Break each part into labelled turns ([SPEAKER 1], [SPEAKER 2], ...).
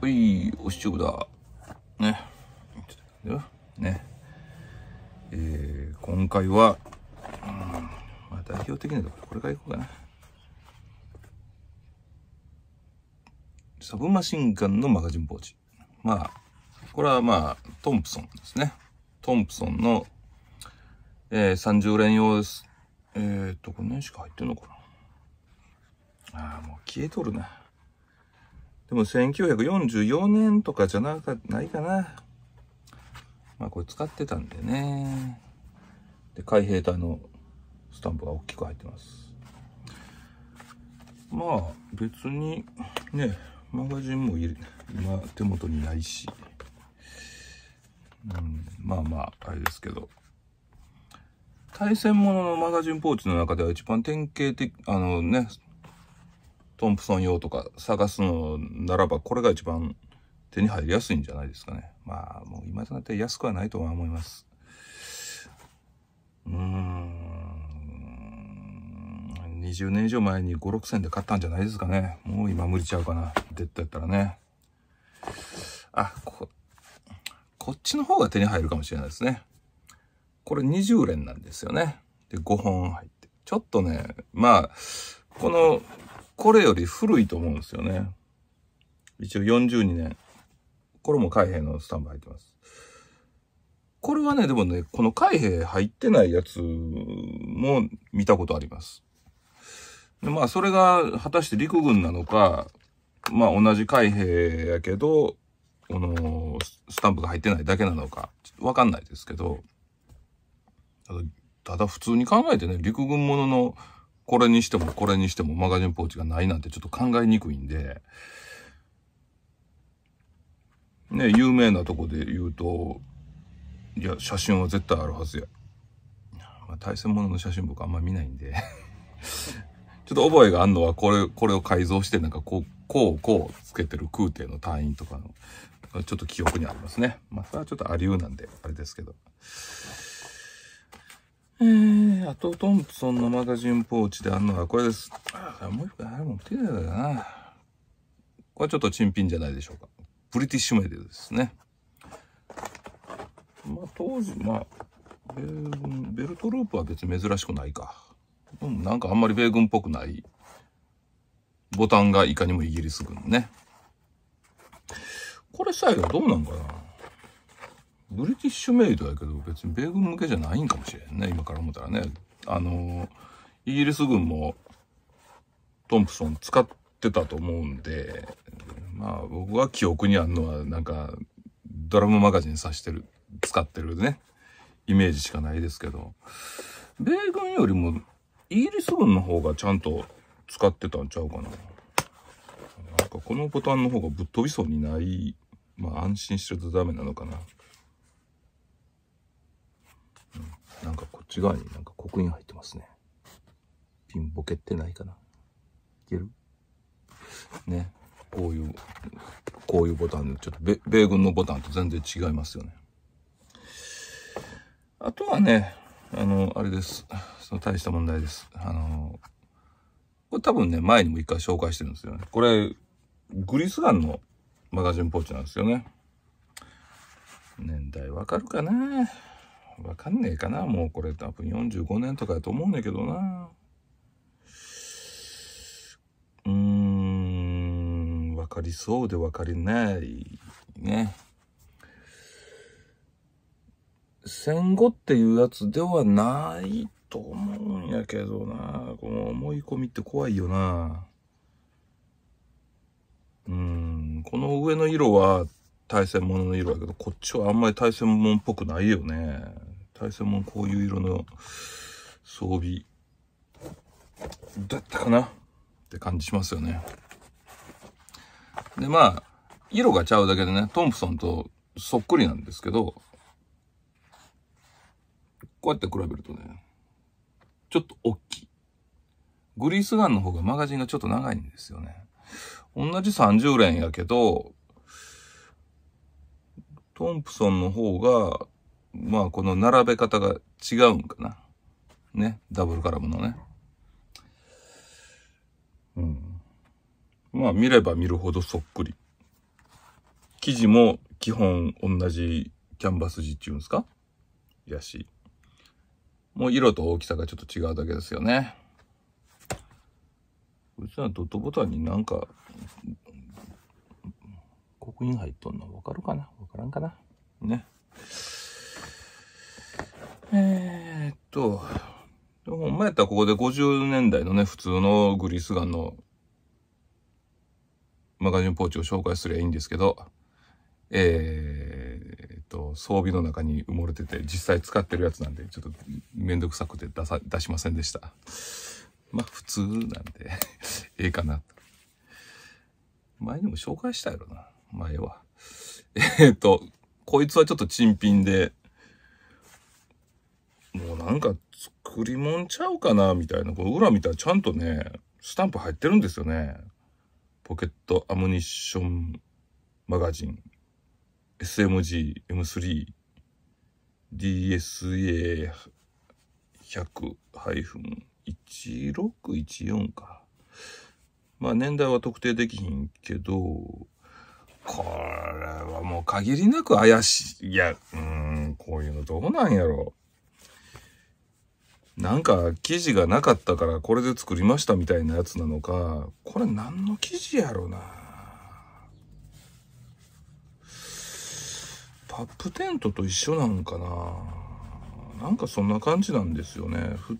[SPEAKER 1] おい、おしちょぶだ。ね。ね。えー、今回は、うん、まあ代表的なところ、これからいこうかな。サブマシンガンのマガジンポーチ。まあ、これはまあ、トンプソンですね。トンプソンの、えー、30連用です。えー、っと、これ何しか入ってんのかな。ああ、もう消えとるな。でも1944年とかじゃなかないかな。まあこれ使ってたんでね。で、海兵隊のスタンプが大きく入ってます。まあ別にね、マガジンもいる今手元にないし。うん、まあまあ、あれですけど。対戦もののマガジンポーチの中では一番典型的、あのね、トンプソン用とか探すのならば、これが一番手に入りやすいんじゃないですかね。まあ、もう今となって安くはないとは思います。うーん。20年以上前に5、6千で買ったんじゃないですかね。もう今無理ちゃうかな。デッドやったらね。あ、こ、こっちの方が手に入るかもしれないですね。これ20連なんですよね。で、5本入って。ちょっとね、まあ、このこれより古いと思うんですよね。一応42年。これも海兵のスタンバイ入ってます。これはね、でもね、この海兵入ってないやつも見たことあります。でまあ、それが果たして陸軍なのか、まあ、同じ海兵やけど、この、スタンプが入ってないだけなのか、わかんないですけど、ただ、ただ普通に考えてね、陸軍もののこれにしてもこれにしてもマガジンポーチがないなんてちょっと考えにくいんで、ね、有名なとこで言うと、いや、写真は絶対あるはずや。まあ、対戦物の写真僕あんま見ないんで ちょっと覚えがあるのは、これ、これを改造して、なんかこう、こう、こうつけてる空挺の隊員とかの、ちょっと記憶にありますね。まあ、それはちょっとありうなんで、あれですけど。えー、あとトンプソンのマガジンポーチであるのがこれです。あもう一回あるも手だよな。これちょっと珍品じゃないでしょうか。ブリティッシュメディですね。まあ当時、まあ、米軍、ベルトループは別に珍しくないか。うん、なんかあんまり米軍っぽくない。ボタンがいかにもイギリス軍ね。これさえがどうなんかなブリティッシュメイドやけど、別に米軍向けじゃないんかもしれんね、今から思ったらね。あの、イギリス軍も、トンプソン使ってたと思うんで、まあ僕は記憶にあるのは、なんか、ドラムマガジンさしてる、使ってるね、イメージしかないですけど、米軍よりも、イギリス軍の方がちゃんと使ってたんちゃうかな。なんかこのボタンの方がぶっ飛びそうにない、まあ安心してるとダメなのかな。なんかこっち側になんか刻印入ってますね。ピンボケってないかないけるね。こういう、こういうボタン、で、ちょっと米米軍のボタンと全然違いますよね。あとはね、あの、あれです。その大した問題です。あの、これ多分ね、前にも一回紹介してるんですよね。これ、グリスガンのマガジンポーチなんですよね。年代わかるかなわかんねえかな。もうこれ多分45年とかやと思うねんけどな。うーん、わかりそうでわかりない。ね。戦後っていうやつではないと思うんやけどな。この思い込みって怖いよな。うん、この上の色は大戦物の色やけど、こっちはあんまり大戦物っぽくないよね。大戦もこういう色の装備だったかなって感じしますよね。で、まあ、色がちゃうだけでね、トンプソンとそっくりなんですけど、こうやって比べるとね、ちょっと大きい。グリースガンの方がマガジンがちょっと長いんですよね。同じ30連やけど、トンプソンの方がまあこの並べ方が違うんかな。ね。ダブルカラムのね。うん。まあ見れば見るほどそっくり。生地も基本同じキャンバス地っていうんですかやし。もう色と大きさがちょっと違うだけですよね。こいつはドットボタンになんか、刻印入っとんの分かるかな分からんかなね。えっと、ほんまやったらここで50年代のね、普通のグリスガンのマガジンポーチを紹介すりゃいいんですけど、えー、っと、装備の中に埋もれてて、実際使ってるやつなんで、ちょっとめんどくさくて出さ、出しませんでした。まあ、普通なんで ええかな前にも紹介したやろな。前は。えー、っと、こいつはちょっと珍品で、もうなんか作りもんちゃうかなみたいな。これ裏見たらちゃんとね、スタンプ入ってるんですよね。ポケットアムニッションマガジン SMG M3 DSA 100-1614か。まあ年代は特定できひんけど、これはもう限りなく怪しい。いや、うん、こういうのどうなんやろ。なんか生地がなかったからこれで作りましたみたいなやつなのか、これ何の生地やろうな。パップテントと一緒なんかな。なんかそんな感じなんですよね。普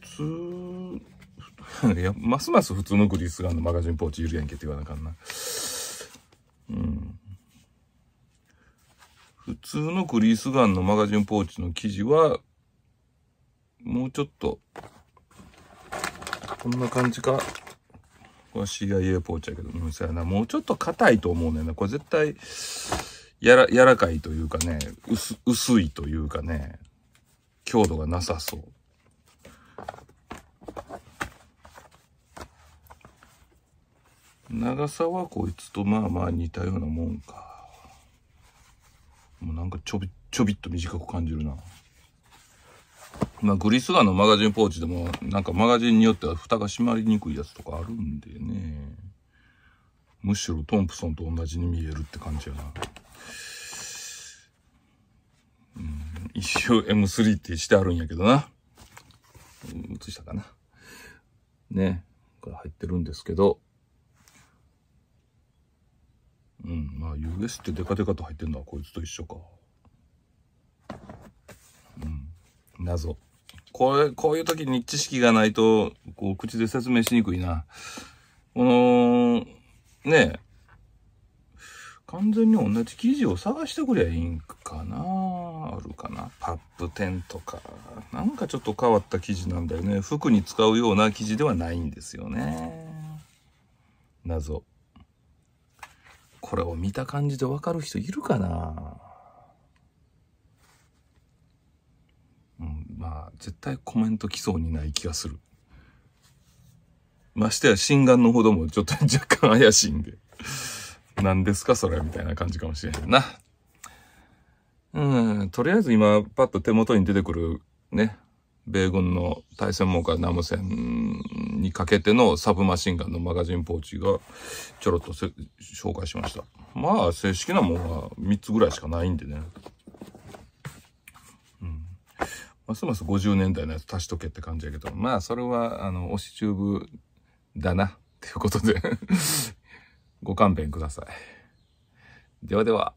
[SPEAKER 1] 通、いや、ますます普通のグリスガンのマガジンポーチいるやんけって言わなあかんな。うん。普通のグリースガンのマガジンポーチの生地はもうちょっと、こんな感じか。こ CIA ポーチやけど、うん、そやな。もうちょっと硬いと思うねんな。これ絶対、やら、柔らかいというかね、薄、薄いというかね、強度がなさそう。長さはこいつとまあまあ似たようなもんか。もうなんかちょび、ちょびっと短く感じるな。まあ、グリスガのマガジンポーチでも、なんかマガジンによっては蓋が閉まりにくいやつとかあるんでね。むしろトンプソンと同じに見えるって感じやな。うん、一応 M3 ってしてあるんやけどな。映したかな。ね。これ入ってるんですけど。うん、まあ US ってデカデカと入ってるのはこいつと一緒か。うん。謎。これ、こういう時に知識がないと、こう、口で説明しにくいな。この、ねえ、完全に同じ生地を探してくりゃいいんかなあるかなパップ10とか。なんかちょっと変わった生地なんだよね。服に使うような生地ではないんですよね。謎。これを見た感じでわかる人いるかな絶対コメント来そうにない気がする。ましてや、心眼のほどもちょっと若干怪しいんで。何ですかそれみたいな感じかもしれへんな。うん、とりあえず今、パッと手元に出てくる、ね、米軍の対戦網からナム戦にかけてのサブマシンガンのマガジンポーチがちょろっと紹介しました。まあ正式なものは3つぐらいしかないんでね。ますます50年代のやつ足しとけって感じやけど、まあそれは、あの、推しチューブだな、っていうことでご勘弁ください。ではでは。